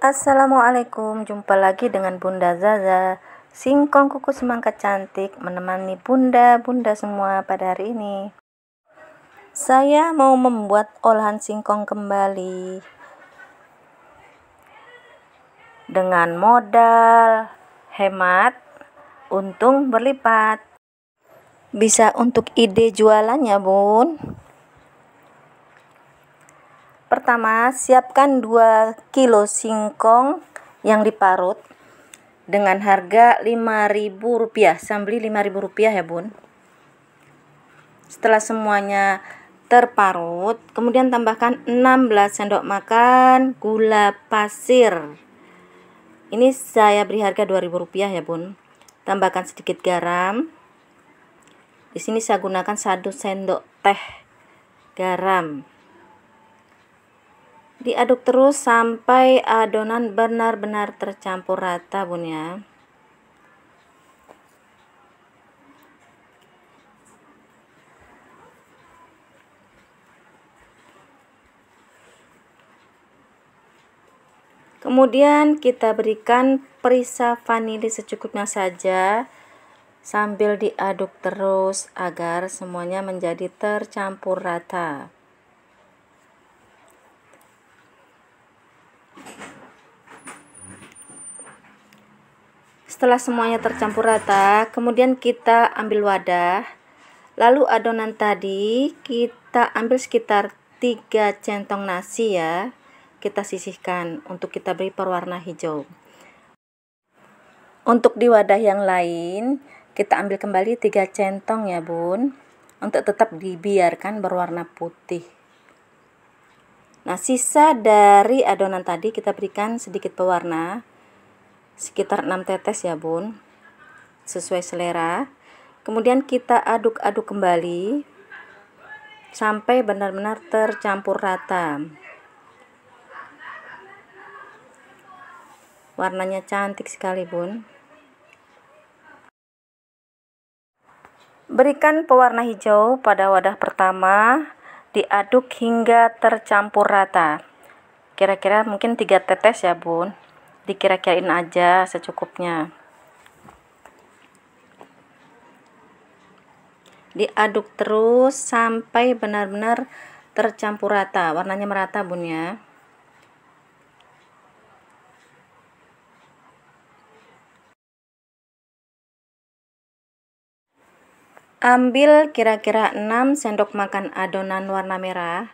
Assalamualaikum, jumpa lagi dengan Bunda Zaza Singkong kukus semangka cantik menemani bunda-bunda semua pada hari ini Saya mau membuat olahan singkong kembali Dengan modal, hemat, untung berlipat Bisa untuk ide jualannya bun Pertama, siapkan 2 kg singkong yang diparut dengan harga Rp5.000. Sambeli Rp5.000 ya, Bun. Setelah semuanya terparut, kemudian tambahkan 16 sendok makan gula pasir. Ini saya beri harga Rp2.000 ya, Bun. Tambahkan sedikit garam. Di sini saya gunakan 1 sendok teh garam. Diaduk terus sampai adonan benar-benar tercampur rata, Bun ya. Kemudian kita berikan perisa vanili secukupnya saja sambil diaduk terus agar semuanya menjadi tercampur rata. Setelah semuanya tercampur rata, kemudian kita ambil wadah. Lalu adonan tadi kita ambil sekitar 3 centong nasi ya. Kita sisihkan untuk kita beri perwarna hijau. Untuk di wadah yang lain, kita ambil kembali 3 centong ya, Bun. Untuk tetap dibiarkan berwarna putih. Nah, sisa dari adonan tadi kita berikan sedikit pewarna sekitar 6 tetes ya bun sesuai selera kemudian kita aduk-aduk kembali sampai benar-benar tercampur rata warnanya cantik sekali bun berikan pewarna hijau pada wadah pertama diaduk hingga tercampur rata kira-kira mungkin 3 tetes ya bun dikira-kirain aja secukupnya diaduk terus sampai benar-benar tercampur rata warnanya merata bun ya ambil kira-kira 6 sendok makan adonan warna merah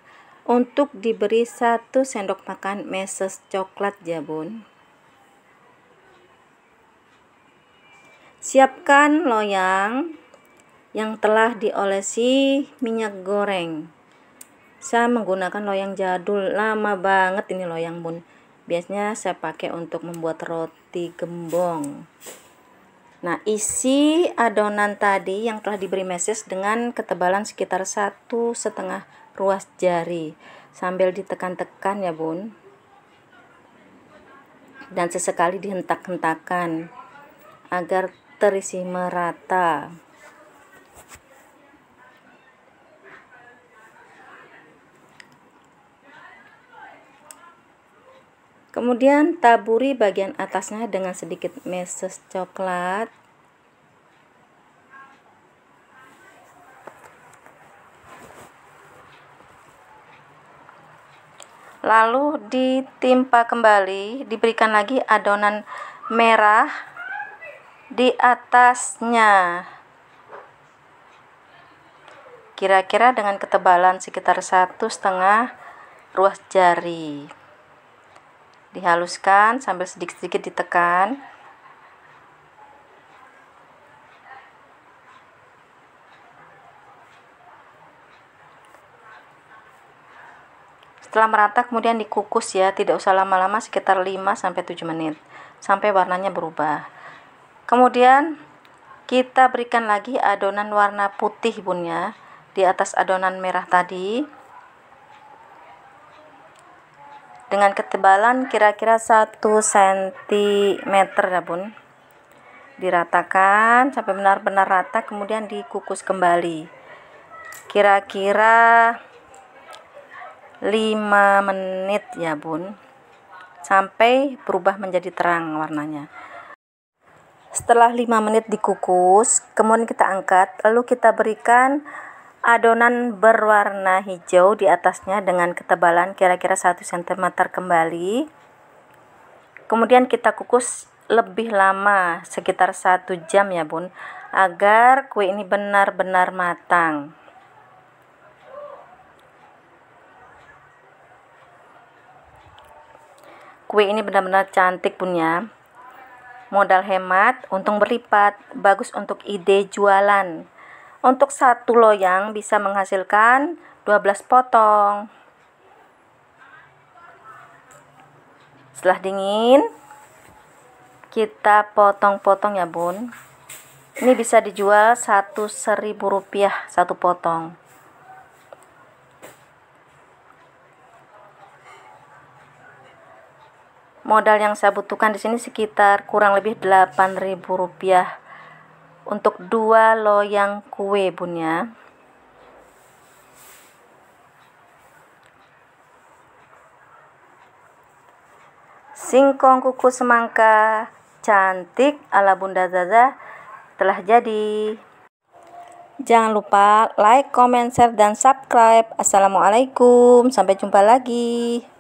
untuk diberi satu sendok makan meses coklat ya Siapkan loyang yang telah diolesi minyak goreng. Saya menggunakan loyang jadul, lama banget ini loyang bun. Biasanya saya pakai untuk membuat roti gembong. Nah, isi adonan tadi yang telah diberi meses dengan ketebalan sekitar satu setengah ruas jari sambil ditekan-tekan ya bun dan sesekali dihentak-hentakan agar terisi merata. Kemudian taburi bagian atasnya dengan sedikit meses coklat. Lalu ditimpa kembali, diberikan lagi adonan merah di atasnya kira-kira dengan ketebalan sekitar satu setengah ruas jari dihaluskan sambil sedikit-sedikit ditekan setelah merata kemudian dikukus ya tidak usah lama-lama sekitar 5 7 menit sampai warnanya berubah kemudian kita berikan lagi adonan warna putih bun ya di atas adonan merah tadi dengan ketebalan kira-kira 1 cm ya bun diratakan sampai benar-benar rata kemudian dikukus kembali kira-kira 5 menit ya bun sampai berubah menjadi terang warnanya setelah 5 menit dikukus, kemudian kita angkat, lalu kita berikan adonan berwarna hijau di atasnya dengan ketebalan kira-kira 1 cm kembali. Kemudian kita kukus lebih lama, sekitar 1 jam ya bun, agar kue ini benar-benar matang. Kue ini benar-benar cantik bun ya. Modal hemat, untung berlipat, bagus untuk ide jualan. Untuk satu loyang bisa menghasilkan 12 potong. Setelah dingin, kita potong-potong ya bun. Ini bisa dijual satu seribu rupiah satu potong. modal yang saya butuhkan di sini sekitar kurang lebih 8.000 rupiah untuk dua loyang kue bunya singkong kuku semangka cantik ala bunda Zaza telah jadi jangan lupa like, comment, share, dan subscribe assalamualaikum sampai jumpa lagi